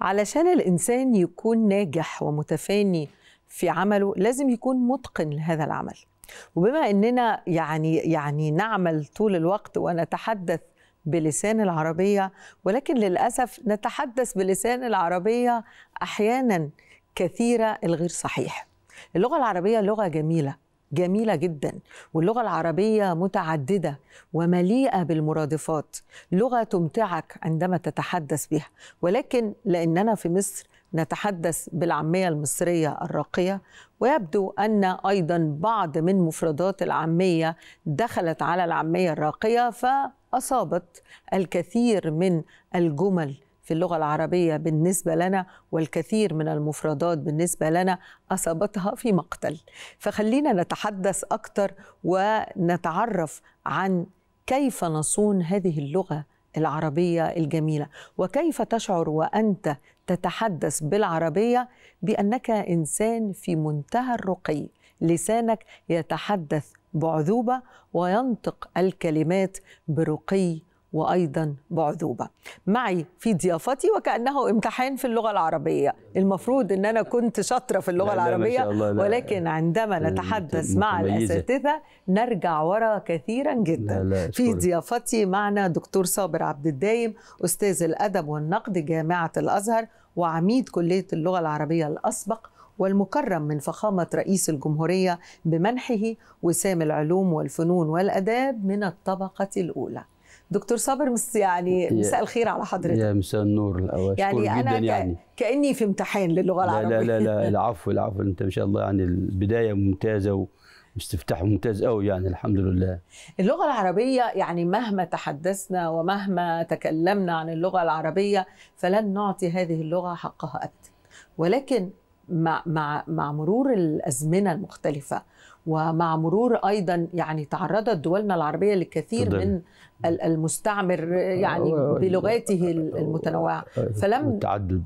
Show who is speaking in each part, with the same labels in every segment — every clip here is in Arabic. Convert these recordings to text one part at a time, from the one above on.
Speaker 1: علشان الإنسان يكون ناجح ومتفاني في عمله لازم يكون متقن لهذا العمل وبما أننا يعني, يعني نعمل طول الوقت ونتحدث بلسان العربية ولكن للأسف نتحدث بلسان العربية أحيانا كثيرة الغير صحيح اللغة العربية لغة جميلة جميله جدا واللغه العربيه متعدده ومليئه بالمرادفات لغه تمتعك عندما تتحدث بها ولكن لاننا في مصر نتحدث بالعاميه المصريه الراقيه ويبدو ان ايضا بعض من مفردات العاميه دخلت على العاميه الراقيه فاصابت الكثير من الجمل في اللغة العربية بالنسبة لنا والكثير من المفردات بالنسبة لنا أصابتها في مقتل فخلينا نتحدث أكثر ونتعرف عن كيف نصون هذه اللغة العربية الجميلة وكيف تشعر وأنت تتحدث بالعربية بأنك إنسان في منتهى الرقي لسانك يتحدث بعذوبة وينطق الكلمات برقي وايضا بعذوبه معي في ضيافتي وكانه امتحان في اللغه العربيه المفروض ان انا كنت شاطره في اللغه لا العربيه لا لا ولكن عندما نتحدث مع الاساتذه نرجع ورا كثيرا جدا لا لا في ضيافتي معنا دكتور صابر عبد الدايم استاذ الادب والنقد جامعه الازهر وعميد كليه اللغه العربيه الاسبق والمكرم من فخامة رئيس الجمهورية بمنحه وسام العلوم والفنون والأداب من الطبقة الأولى دكتور صابر مس يعني مساء الخير على حضرتك يا
Speaker 2: مساء النور الاول يعني انا جدا يعني
Speaker 1: كاني في امتحان للغه العربيه لا لا لا
Speaker 2: العفو العفو انت ما شاء الله يعني البدايه ممتازه واستفتاح ممتاز قوي يعني الحمد لله
Speaker 1: اللغه العربيه يعني مهما تحدثنا ومهما تكلمنا عن اللغه العربيه فلن نعطي هذه اللغه حقها ابدا ولكن مع مع مع مرور الازمنه المختلفه ومع مرور ايضا يعني تعرضت دولنا العربيه لكثير من المستعمر يعني بلغاته المتنوعه فلم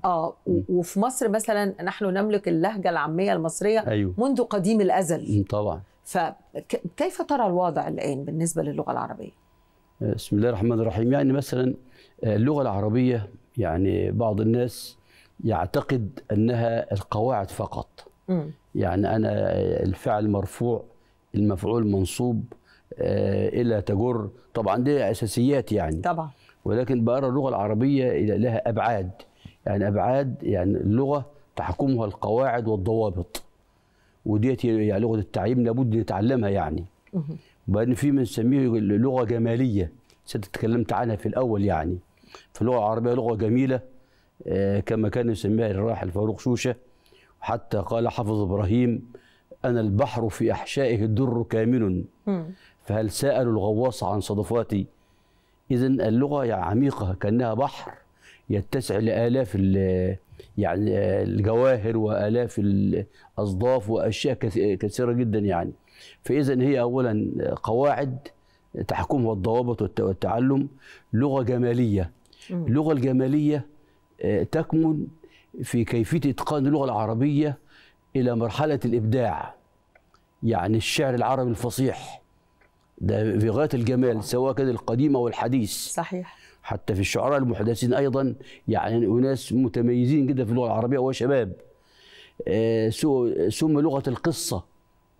Speaker 1: اه وفي مصر مثلا نحن نملك اللهجه العاميه المصريه أيوه. منذ قديم الازل طبعا فكيف ترى الوضع الان بالنسبه للغه العربيه؟
Speaker 2: بسم الله الرحمن الرحيم يعني مثلا آه، اللغه العربيه يعني بعض الناس يعتقد انها القواعد فقط يعني انا الفعل مرفوع المفعول منصوب آه، الى تجر طبعا دي اساسيات يعني طبعا ولكن بقرا اللغه العربيه لها ابعاد يعني ابعاد يعني اللغه تحكمها القواعد والضوابط وديت يعني لغه التعليم لابد نتعلمها يعني وبعدين في نسميه لغه جماليه انت اتكلمت عنها في الاول يعني فاللغه العربيه لغه جميله آه، كما كان يسميها الراحل فاروق شوشه حتى قال حفظ ابراهيم انا البحر في احشائه الدر كامل فهل سالوا الغواص عن صدفاتي اذا اللغه عميقه كانها بحر يتسع لالاف يعني آه، الجواهر والاف الاصداف واشياء كثيره جدا يعني فاذا هي اولا قواعد تحكمها الضوابط والتعلم لغه جماليه اللغه الجماليه آه، تكمن في كيفيه اتقان اللغه العربيه الى مرحله الابداع يعني الشعر العربي الفصيح ده في غايه الجمال سواء كان القديم او الحديث صحيح حتى في الشعراء المحدثين ايضا يعني اناس متميزين جدا في اللغه العربيه وشباب ثم آه، لغه القصه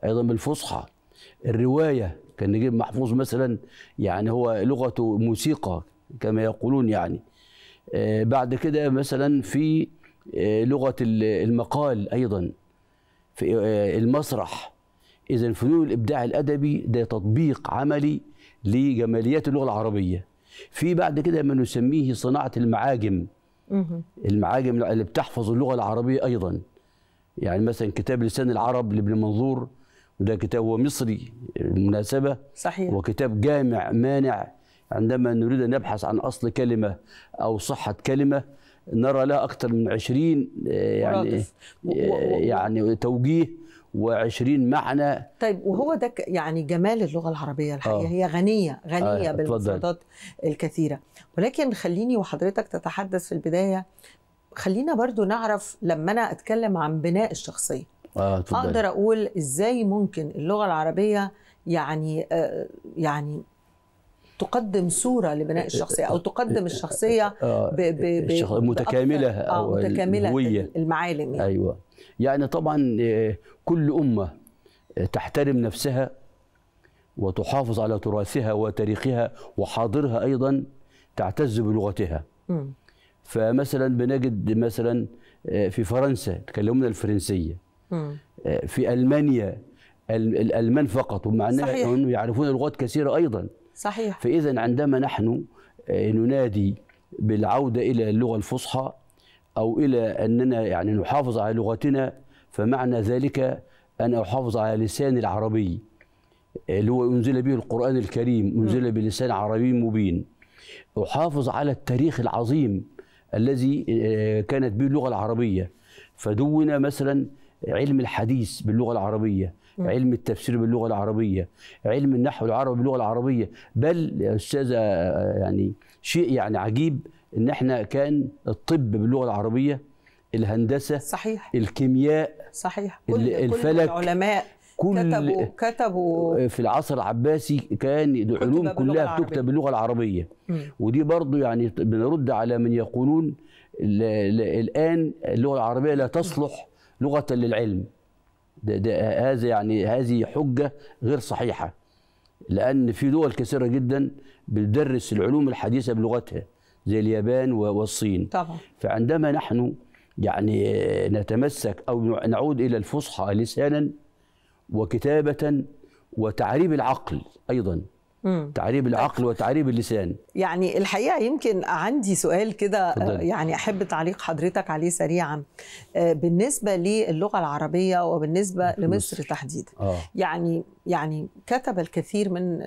Speaker 2: ايضا بالفصحى الروايه كان نجيب محفوظ مثلا يعني هو لغته موسيقى كما يقولون يعني آه، بعد كده مثلا في آه، لغه المقال ايضا في آه، المسرح اذا فنون الابداع الادبي ده تطبيق عملي لجماليات اللغه العربيه في بعد كده ما نسميه صناعه المعاجم المعاجم اللي بتحفظ اللغه العربيه ايضا يعني مثلا كتاب لسان العرب لابن منظور وده كتاب هو مصري بالمناسبه صحيح وكتاب جامع مانع عندما نريد أن نبحث عن أصل كلمة أو صحة كلمة نرى لها أكثر من عشرين آه، يعني, آه، يعني توجيه وعشرين
Speaker 1: معنى طيب وهو ده يعني جمال اللغة العربية الحقيقة آه. هي غنية غنية آه. بالمفردات الكثيرة ولكن خليني وحضرتك تتحدث في البداية خلينا برضو نعرف لما أنا أتكلم عن بناء الشخصية
Speaker 2: آه. أقدر
Speaker 1: أقول إزاي ممكن اللغة العربية يعني يعني تقدم صوره لبناء إيه، الشخصيه او إيه، تقدم إيه، الشخصيه ب ب متكامله آه، او متكامله الهوية. المعالم يعني.
Speaker 2: ايوه يعني طبعا آه، كل امه آه، تحترم نفسها وتحافظ على تراثها وتاريخها وحاضرها ايضا تعتز بلغتها فمثلا بنجد مثلا في فرنسا تكلمنا الفرنسيه في المانيا الالمان فقط ومع انهم يعرفون لغات كثيره ايضا صحيح فإذا عندما نحن آه، ننادي بالعودة إلى اللغة الفصحى أو إلى أننا يعني نحافظ على لغتنا فمعنى ذلك أن أحافظ على لساني العربي آه، اللي هو أنزل به القرآن الكريم أنزل بلسان عربي مبين أحافظ على التاريخ العظيم الذي آه، كانت به اللغة العربية فدون مثلا علم الحديث باللغة العربية علم التفسير باللغه العربيه علم النحو العربي باللغه العربيه بل يا استاذه يعني شيء يعني عجيب ان احنا كان الطب باللغه العربيه الهندسه صحيح الكيمياء صحيح كل الفلك كل العلماء كل كتبوا كتبوا آه، في العصر العباسي كان العلوم كلها بتكتب باللغه العربيه ودي برضو يعني بنرد على من يقولون الان اللغه العربيه لا تصلح لغه للعلم هذا يعني هذه حجة غير صحيحة لأن في دول كثيرة جدا بتدرس العلوم الحديثة بلغتها زي اليابان والصين طبعا. فعندما نحن يعني نتمسك أو نعود إلى الفصحى لسانا وكتابة وتعريب العقل أيضا تعريب العقل طيب. وتعريب اللسان
Speaker 1: يعني الحقيقه يمكن عندي سؤال كده آه، يعني احب تعليق حضرتك عليه سريعا آه، بالنسبه للغه العربيه وبالنسبه لمصر مصر. تحديدا آه. يعني يعني كتب الكثير من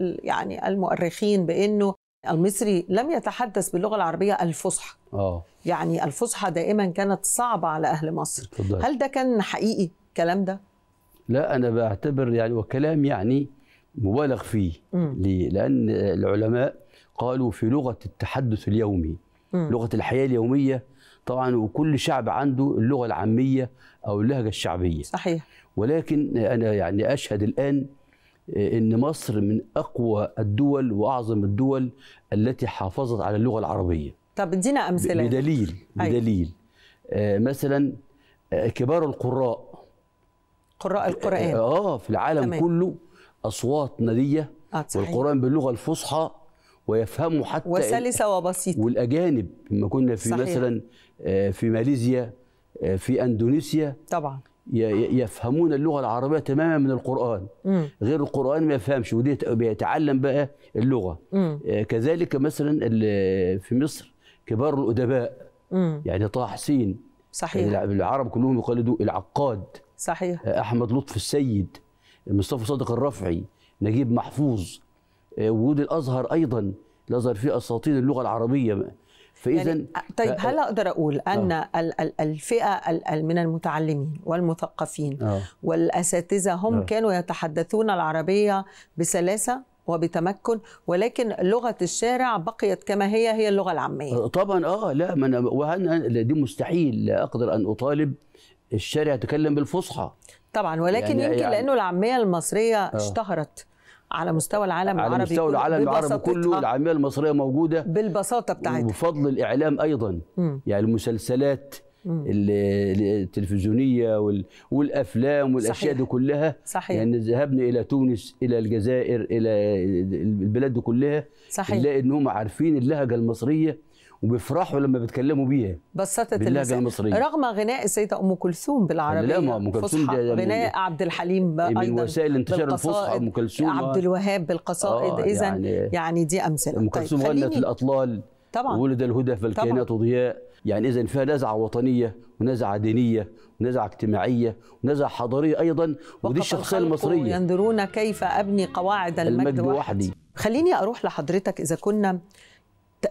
Speaker 1: يعني المؤرخين بانه المصري لم يتحدث باللغه العربيه الفصحى اه يعني الفصحى دائما كانت صعبه على اهل مصر فضل. هل ده كان حقيقي الكلام ده
Speaker 2: لا انا بعتبر يعني وكلام يعني مبالغ فيه ليه؟ لأن العلماء قالوا في لغة التحدث اليومي م. لغة الحياة اليومية طبعا وكل شعب عنده اللغة العامية أو اللهجة الشعبية صحيح ولكن أنا يعني أشهد الآن آه، ان مصر من اقوى الدول واعظم الدول التي حافظت على اللغه العربيه
Speaker 1: طب ادينا امثله
Speaker 2: بدليل أيوة. بدليل آه، مثلا آه، كبار القراء قراء القران اه في العالم تمام. كله اصوات نديه آه، صحيح. والقران باللغه الفصحى ويفهموا حتى وسلسه إيه، وبسيطه والاجانب لما كنا في صحيح. مثلا آه، في ماليزيا آه، في اندونيسيا طبعا يفهمون اللغه العربيه تماما من القران م. غير القران ما يفهمش ودي بيتعلم بقى اللغه م. كذلك مثلا في مصر كبار الادباء م. يعني طه حسين صحيح يعني العرب كلهم يقلدوا العقاد صحيح احمد لطفي السيد مصطفى صادق الرفعي نجيب محفوظ آه، وجود الازهر ايضا الازهر فيه اساطير اللغه العربيه فاذا يعني آه، طيب آه، هل
Speaker 1: اقدر اقول ان أوه. الفئه من المتعلمين والمثقفين أوه. والاساتذه هم أوه. كانوا يتحدثون العربيه بسلاسه وبتمكن ولكن لغه الشارع بقيت كما هي هي اللغه العاميه
Speaker 2: طبعا اه لا ما انا وهنا دي مستحيل لا اقدر ان اطالب الشارع يتكلم بالفصحى
Speaker 1: طبعا يعني ولكن يعني يمكن يعني لانه العاميه المصريه آه. اشتهرت على مستوى العالم على العربي مستوى العالم العربي كله آه.
Speaker 2: العاميه المصريه موجوده بالبساطه بتاعتها وبفضل الاعلام ايضا مم. يعني المسلسلات التلفزيونيه والافلام والاشياء دي كلها صحيح يعني ذهبنا الى تونس الى الجزائر الى البلاد دي كلها صحيح نلاقي ان هم عارفين اللهجه المصريه وبيفرحوا لما بيتكلموا بيها
Speaker 1: بسطت اللهجة المصريه رغم غناء السيده ام كلثوم بالعربيه لا ما ام كلثوم غناء عبد الحليم ايضا من وسائل انتشار الفصحى ام كلثوم عبد الوهاب بالقصائد آه اذا يعني, يعني دي امثله ام طيب، كلثوم طيب غنت
Speaker 2: الاطلال طبعا ولد الهدى فالكائنات ضياء يعني اذا فيها نزعه وطنيه ونزعه دينيه ونزعه اجتماعيه ونزعه حضاريه ايضا ودي الشخصيه المصريه
Speaker 1: ينظرون كيف ابني قواعد المجد, المجد وحدي خليني اروح لحضرتك اذا كنا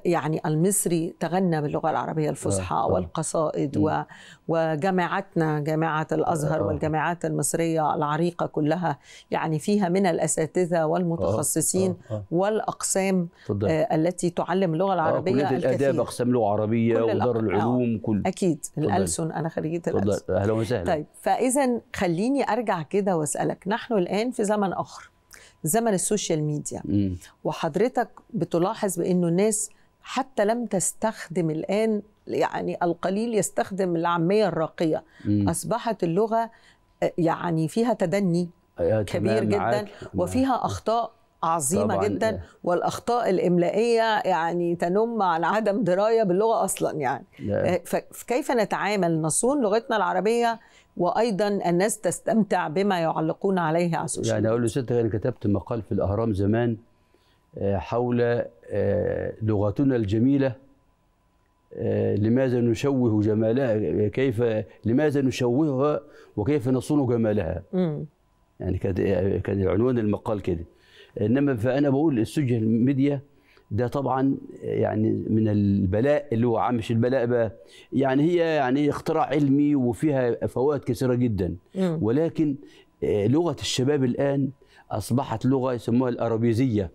Speaker 1: يعني المصري تغنى باللغه العربيه الفصحى آه. آه. والقصائد آه. وجامعتنا جامعه الازهر آه،, آه. والجامعات المصريه العريقه كلها يعني فيها من الاساتذه والمتخصصين آه. آه. آه. والاقسام آه التي تعلم اللغه العربيه آه. كليه الاداب
Speaker 2: اقسام لغه عربيه ودار العلوم آه. كل
Speaker 1: اكيد الالسن انا خريجه الالسن
Speaker 2: اهلا وسهلا طيب
Speaker 1: فاذا خليني ارجع كده واسالك نحن الان في زمن اخر زمن السوشيال ميديا م. وحضرتك بتلاحظ بانه الناس حتى لم تستخدم الآن يعني القليل يستخدم العامية الراقية مم. أصبحت اللغة آه، يعني فيها تدني آه، كبير جدا معاك. وفيها أخطاء عظيمه طبعاً جدا آه. والاخطاء الاملائيه يعني تنم عن عدم درايه باللغه اصلا يعني إيه. فكيف نتعامل نصون لغتنا العربيه وايضا الناس تستمتع بما يعلقون عليه على السوشيال يعني
Speaker 2: اقول لستك انا كتبت مقال في الاهرام زمان حول آه، لغتنا الجميلة آه، لماذا نشوه جمالها كيف لماذا نشوهها وكيف نصون جمالها يعني كان عنوان المقال كده انما فانا بقول السوشيال ميديا ده طبعا يعني من البلاء اللي هو مش البلاء بقى يعني هي يعني اختراع علمي وفيها فوائد كثيره جدا ولكن آه، لغه الشباب الان اصبحت لغه يسموها الارابيزيه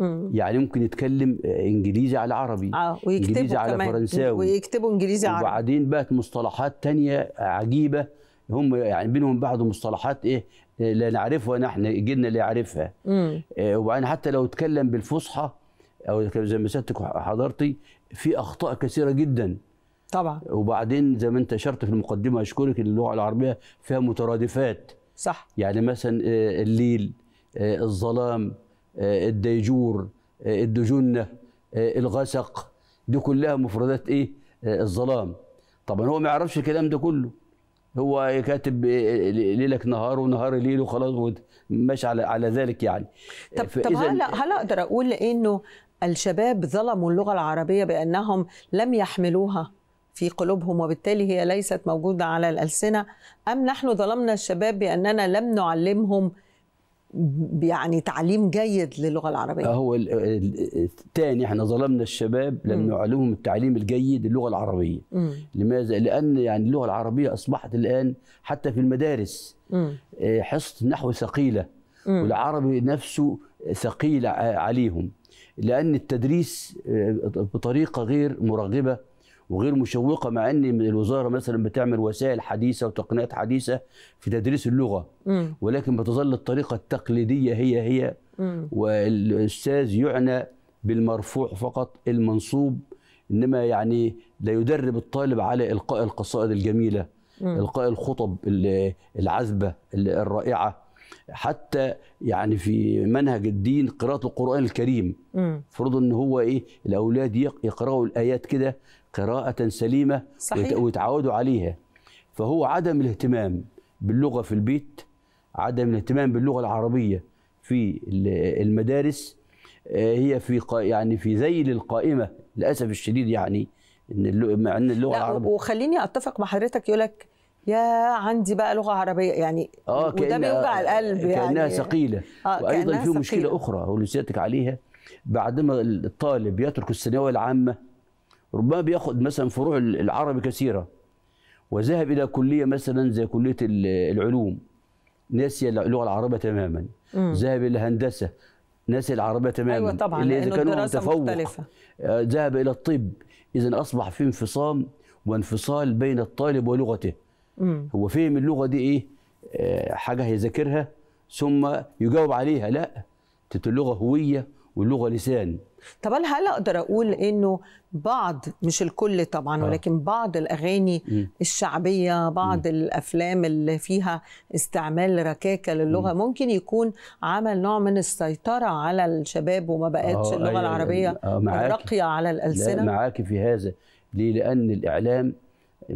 Speaker 2: مم. يعني ممكن يتكلم آه، انجليزي على عربي اه ويكتبوا انجليزي على فرنساوي ويكتبوا انجليزي عربي وبعدين بقت مصطلحات تانية آه، عجيبه هم يعني بينهم بعض مصطلحات ايه آه، لا نعرفها نحن جيلنا اللي يعرفها آه وبعدين حتى لو اتكلم بالفصحى او زي ما سيادتك حضرتي في اخطاء كثيره جدا طبعا وبعدين زي ما انت اشرت في المقدمه اشكرك ان اللغه العربيه فيها مترادفات صح يعني مثلا الليل الظلام آه، الديجور آه، الدجنة آه، الغسق دي كلها مفردات ايه الظلام طبعا هو ما يعرفش الكلام ده كله هو كاتب ليلك نهار ونهار ليل وخلاص ماشي على على ذلك يعني طب طب هل هل
Speaker 1: اقدر اقول انه الشباب ظلموا اللغه العربيه بانهم لم يحملوها في قلوبهم وبالتالي هي ليست موجوده على الالسنه ام نحن ظلمنا الشباب باننا لم نعلمهم يعني تعليم جيد للغه العربيه
Speaker 2: هو الثاني احنا ظلمنا الشباب لم نعلمهم التعليم الجيد للغه العربيه مم. لماذا لان يعني اللغه العربيه اصبحت الان حتى في المدارس آه، حصه نحو ثقيله مم. والعربي نفسه ثقيل عليهم لان التدريس آه، بطريقه غير مرغبه وغير مشوقه مع ان الوزاره مثلا بتعمل وسائل حديثه وتقنيات حديثه في تدريس اللغه م. ولكن بتظل الطريقه التقليديه هي هي م. والاستاذ يعنى بالمرفوع فقط المنصوب انما يعني لا يدرب الطالب على القاء القصائد الجميله م. القاء الخطب العذبه الرائعه حتى يعني في منهج الدين قراءة القرآن الكريم فرض ان هو ايه الاولاد يقراوا الايات كده قراءة سليمة صحيح. ويتعودوا عليها فهو عدم الاهتمام باللغة في البيت عدم الاهتمام باللغة العربية في المدارس آه، هي في يعني في ذيل القائمة للأسف الشديد يعني ان مع ان اللغه العربيه
Speaker 1: وخليني اتفق مع حضرتك يقول لك يا عندي بقى لغه عربيه يعني آه وده بيوجع آه، القلب كأنها يعني كانها ثقيله آه وايضا في
Speaker 2: مشكله اخرى هو سيادتك عليها بعدما الطالب يترك الثانويه العامه ربما بياخد مثلا فروع العربي كثيره وذهب الى كليه مثلا زي كليه العلوم ناسي اللغه العربيه تماما ذهب الى هندسه ناسي العربيه أيوة تماما أيوة طبعا اللي اذا كانوا متفوق آه، ذهب الى الطب اذا اصبح في انفصام وانفصال بين الطالب ولغته مم. هو فهم اللغه دي ايه آه، حاجه هيذاكرها ثم يجاوب عليها لا اللغه هويه واللغه لسان
Speaker 1: طب هل اقدر اقول انه بعض مش الكل طبعا آه. ولكن بعض الاغاني م. الشعبيه بعض م. الافلام اللي فيها استعمال ركاكه للغه م. ممكن يكون عمل نوع من السيطره على الشباب وما بقتش آه اللغه آه العربيه آه راقيه على الالسنه معاكي
Speaker 2: معاك في هذا ليه لان الاعلام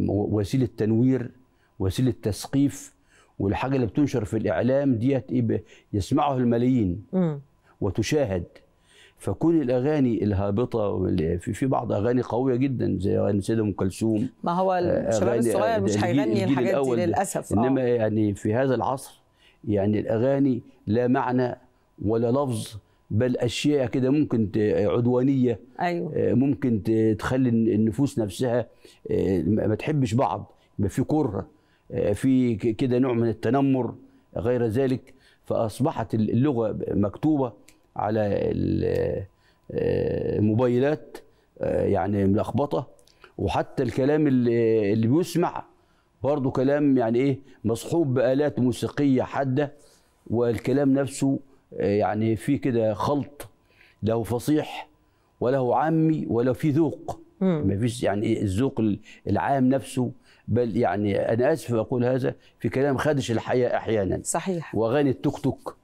Speaker 2: وسيله تنوير وسيله تسقيف والحاجه اللي بتنشر في الاعلام ديت ايه يسمعها الملايين وتشاهد فكون الاغاني الهابطه في بعض اغاني قويه جدا زي اغاني سيد ام كلثوم
Speaker 1: ما هو آه، الشباب الصغير مش هيغني الحاجات دي للاسف آه. انما
Speaker 2: أوه. يعني في هذا العصر يعني الاغاني لا معنى ولا لفظ بل اشياء كده ممكن عدوانيه أيوه. آه، ممكن تخلي النفوس نفسها ما تحبش بعض يبقى في كره في كده نوع من التنمر غير ذلك فاصبحت اللغه مكتوبه على الموبايلات آه، آه، يعني ملخبطه وحتى الكلام اللي بيسمع برضه كلام يعني ايه مصحوب بالات موسيقيه حاده والكلام نفسه آه، يعني في كده خلط له فصيح وله عامي ولا في ذوق ما فيش يعني إيه، الذوق العام نفسه بل يعني انا اسف اقول هذا في كلام خدش الحياه احيانا صحيح واغاني التوك توك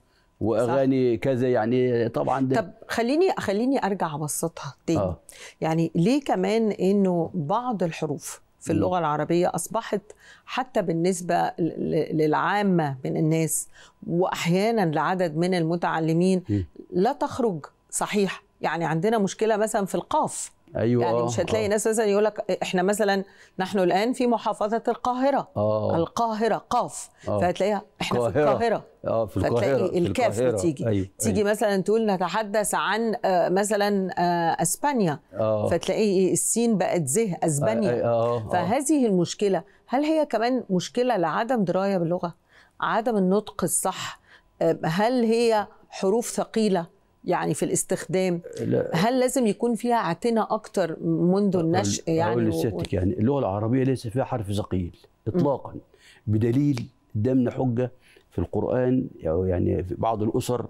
Speaker 2: واغاني صح. كذا يعني طبعا ده طب
Speaker 1: خليني خليني ارجع ابسطها تاني آه. يعني ليه كمان انه بعض الحروف في اللغه العربيه اصبحت حتى بالنسبه للعامه من الناس واحيانا لعدد من المتعلمين لا تخرج صحيح يعني عندنا مشكله مثلا في القاف ايوه يعني مش هتلاقي آه. ناس مثلا يقول لك احنا مثلا نحن الان في محافظه القاهره آه. القاهره قاف آه. فهتلاقيها احنا في القاهره
Speaker 2: اه في القاهره فتلاقي الكاف بتيجي أيوة. تيجي أيوة.
Speaker 1: مثلا تقول نتحدث عن آه، مثلا اسبانيا آه. فتلاقي السين بقت زه اسبانيا آه. آه. أوه. فهذه المشكله هل هي كمان مشكله لعدم درايه باللغه عدم النطق الصح هل هي حروف ثقيله يعني في الاستخدام لا. هل لازم يكون فيها عتنة اكتر منذ النشء يعني اقول لسيادتك و...
Speaker 2: يعني اللغه العربيه ليس فيها حرف ثقيل اطلاقا م. بدليل دمنا حجه في القران يعني في بعض الاسر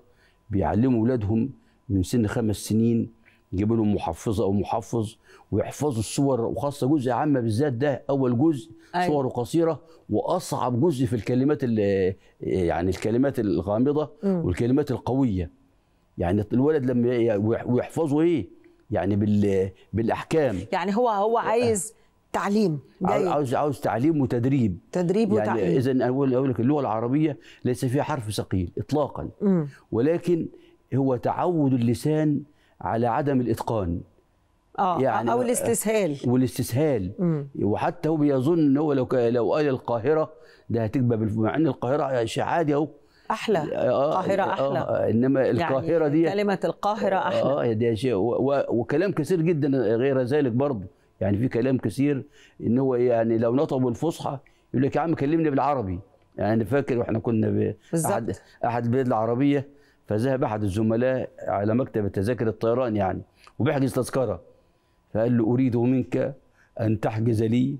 Speaker 2: بيعلموا اولادهم من سن خمس سنين يجيبوا لهم محفظه او محفظ ويحفظوا الصور وخاصه جزء عامه بالذات ده اول جزء أيوة. صوره قصيره واصعب جزء في الكلمات يعني الكلمات الغامضه م. والكلمات القويه يعني الولد لما ويحفظه ايه يعني بال بالاحكام
Speaker 1: يعني هو هو آه. عايز
Speaker 2: تعليم جاي. عاوز عاوز تعليم وتدريب تدريب يعني وتعليم اذا اقول اقول لك اللغه العربيه ليس فيها حرف ثقيل اطلاقا م. ولكن هو تعود اللسان على عدم الاتقان
Speaker 1: اه يعني او الاستسهال
Speaker 2: آه، والاستسهال م. وحتى هو بيظن ان هو لو لو قال القاهره ده هتكبب مع ان القاهره شيء عادي اهو احلى آه، القاهره آه، احلى آه انما يعني القاهره
Speaker 1: يعني دي كلمه القاهره آه، احلى
Speaker 2: اه دي شيء وكلام كثير جدا غير ذلك برضه يعني في كلام كثير ان هو يعني لو نطقوا بالفصحى يقول لك يا عم كلمني بالعربي يعني فاكر واحنا كنا احد احد البلاد العربيه فذهب احد الزملاء على مكتب التذاكر الطيران يعني وبيحجز تذكره فقال له اريد منك ان تحجز لي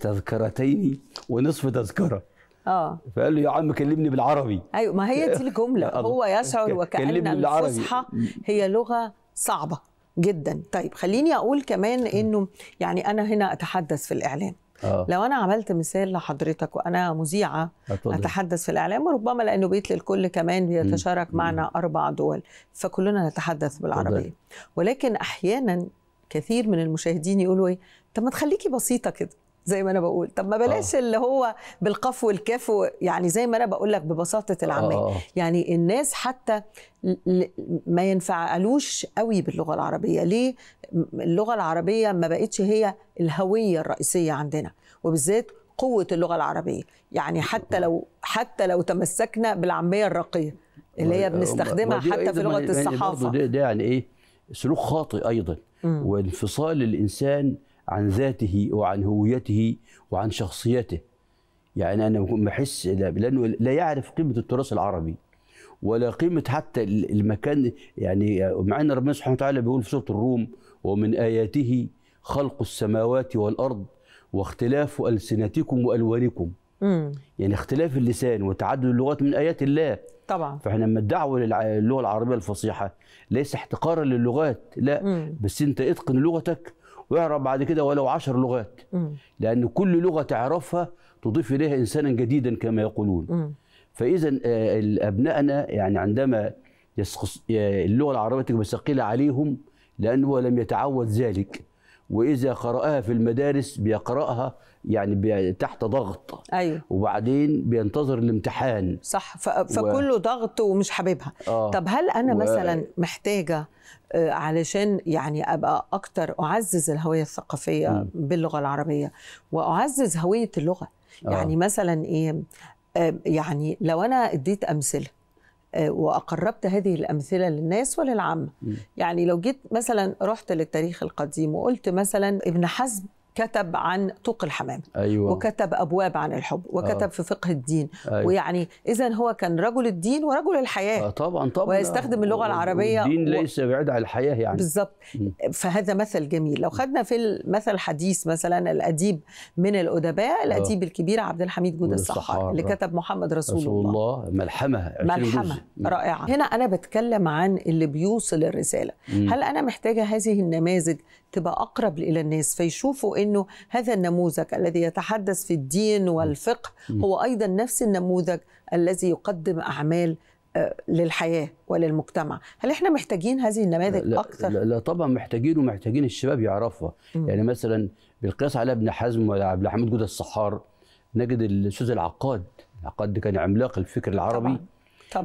Speaker 2: تذكرتين ونصف تذكره اه فقال له يا عم كلمني بالعربي
Speaker 1: ايوه ما هي دي الجمله هو يشعر وكأن الفصحى هي لغه صعبه جدا طيب خليني اقول كمان انه يعني انا هنا اتحدث في الاعلام أوه. لو انا عملت مثال لحضرتك وانا مذيعه اتحدث في الاعلام وربما لانه بيت للكل كمان بيتشارك معنا اربع دول فكلنا نتحدث بالعربيه ولكن احيانا كثير من المشاهدين يقولوا ايه طب ما تخليكي بسيطه كده زي ما انا بقول طب ما آه. بلاش آه. اللي هو بالقاف والكاف يعني زي ما انا بقول لك ببساطه آه، العاميه آه،, آه. يعني الناس حتى ما ينفعلوش قوي باللغه العربيه ليه اللغه العربيه ما بقتش هي الهويه الرئيسيه عندنا وبالذات قوه اللغه العربيه يعني حتى لو حتى لو تمسكنا بالعاميه الراقيه اللي هي بنستخدمها حتى في لغه الصحافه ده,
Speaker 2: ده يعني ايه سلوك خاطئ ايضا وانفصال الانسان عن ذاته وعن هويته وعن شخصيته يعني انا بحس لانه لا يعرف قيمه التراث العربي ولا قيمه حتى المكان يعني مع ان ربنا سبحانه وتعالى بيقول في سوره الروم ومن اياته خلق السماوات والارض واختلاف السنتكم والوانكم يعني اختلاف اللسان وتعدد اللغات من ايات الله طبعا فاحنا لما الدعوه للغه العربيه الفصيحه ليس احتقارا للغات لا مم. بس انت اتقن لغتك ويعرف بعد كده ولو عشر لغات لأن كل لغة تعرفها تضيف إليها إنسانا جديدا كما يقولون فإذا آه، أبنائنا يعني عندما آه، اللغة العربية تبقى ثقيلة عليهم لأنه لم يتعود ذلك واذا قراها في المدارس بيقراها يعني تحت ضغط ايوه وبعدين بينتظر الامتحان صح فكله و...
Speaker 1: ضغط ومش حاببها آه. طب هل انا و... مثلا محتاجه آه، علشان يعني ابقى اكتر اعزز الهويه الثقافيه م. باللغه العربيه واعزز هويه اللغه آه. يعني مثلا ايه آه، يعني لو انا اديت امثله واقربت هذه الامثله للناس وللعامه يعني لو جيت مثلا رحت للتاريخ القديم وقلت مثلا ابن حزم كتب عن طوق الحمام أيوة. وكتب ابواب عن الحب وكتب آه. في فقه الدين أيوة. ويعني اذا هو كان رجل الدين ورجل الحياه آه طبعا طبعا ويستخدم اللغه آه، العربيه الدين و... ليس بعيد عن الحياه يعني بالظبط فهذا مثل جميل لو خدنا في المثل الحديث مثلا الاديب من الادباء آه. الاديب آه. الكبير عبد الحميد جود الصحار اللي كتب محمد رسول, رسول الله,
Speaker 2: الله. ملحمه ملحمه رائعه هنا
Speaker 1: انا بتكلم عن اللي بيوصل الرساله م. هل انا محتاجه هذه النماذج تبقى اقرب الى الناس فيشوفوا انه هذا النموذج الذي يتحدث في الدين والفقه هو ايضا نفس النموذج الذي يقدم اعمال آه، للحياه وللمجتمع هل احنا محتاجين هذه النماذج لا اكثر
Speaker 2: لا, لا طبعا محتاجين ومحتاجين الشباب يعرفها يعني مثلا بالقياس على ابن حزم ولا عبد الحميد جوده الصحار نجد الاستاذ العقاد العقاد كان عملاق الفكر العربي طبعا,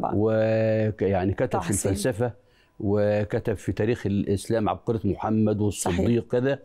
Speaker 2: طبعا. ويعني كتب في الفلسفه وكتب في تاريخ الاسلام عبقرة محمد والصديق كذا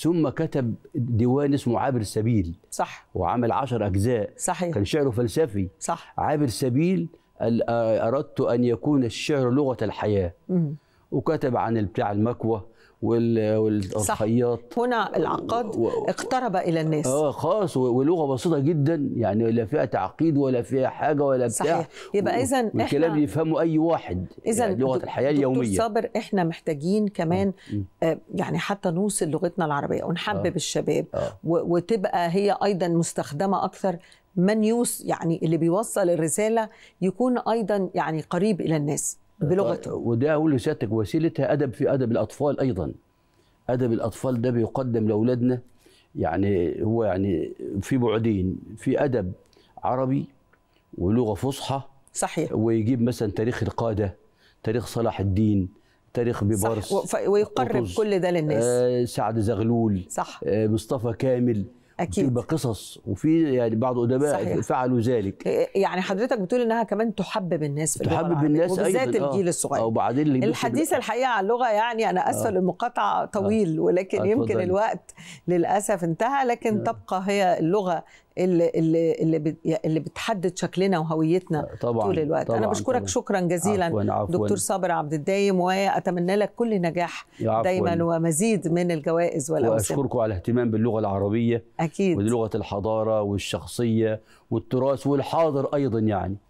Speaker 2: ثم كتب ديوان اسمه عابر سبيل صح وعمل عشر اجزاء صحيح كان شعره فلسفي صح عابر سبيل آه، اردت ان يكون الشعر لغه الحياه مم. وكتب عن بتاع المكوه والخياط
Speaker 1: هنا العقاد
Speaker 2: و... اقترب الى الناس اه خالص ولغه بسيطه جدا يعني لا فيها تعقيد ولا فيها حاجه ولا بتاع صحيح يبقى اذا و... احنا الكلام يفهمه اي واحد اذا يعني لغه الحياه اليوميه صابر
Speaker 1: احنا محتاجين كمان آه،, آه يعني حتى نوصل لغتنا العربيه ونحبب آه. الشباب آه. و... وتبقى هي ايضا مستخدمه اكثر من يوص يعني اللي بيوصل الرساله يكون ايضا يعني قريب الى الناس
Speaker 2: بلغته طيب، وده اقول لسيادتك وسيلتها ادب في ادب الاطفال ايضا ادب الاطفال ده بيقدم لاولادنا يعني هو يعني في بعدين في ادب عربي ولغه فصحى صحيح ويجيب مثلا تاريخ القاده تاريخ صلاح الدين تاريخ بيبارس صح
Speaker 1: ويقرب كل ده للناس
Speaker 2: آه سعد زغلول صح آه مصطفى كامل اكيد بتبقى قصص
Speaker 1: وفي يعني بعض صحيح. فعلوا ذلك إيه، إيه، يعني حضرتك بتقول انها كمان تحبب الناس في اللغه تحبب الناس أيوة، وبالذات الجيل آه، الصغير وبعدين الحديث الحقيقه عن اللغه يعني انا اسف آه. للمقاطعه آه. طويل آه. ولكن آه. يمكن الوقت للاسف انتهى لكن نعم. تبقى هي اللغه اللي اللي اللي بتحدد شكلنا وهويتنا آه، طبعا طول الوقت طبعا انا بشكرك طبعا شكرا جزيلا عفواً عفواً دكتور صابر عبد الدايم واتمنى لك كل نجاح عفواً دايما ومزيد من الجوائز والاوسمه واشكركم
Speaker 2: على الاهتمام باللغه العربيه اكيد ولغه الحضاره والشخصيه والتراث والحاضر ايضا يعني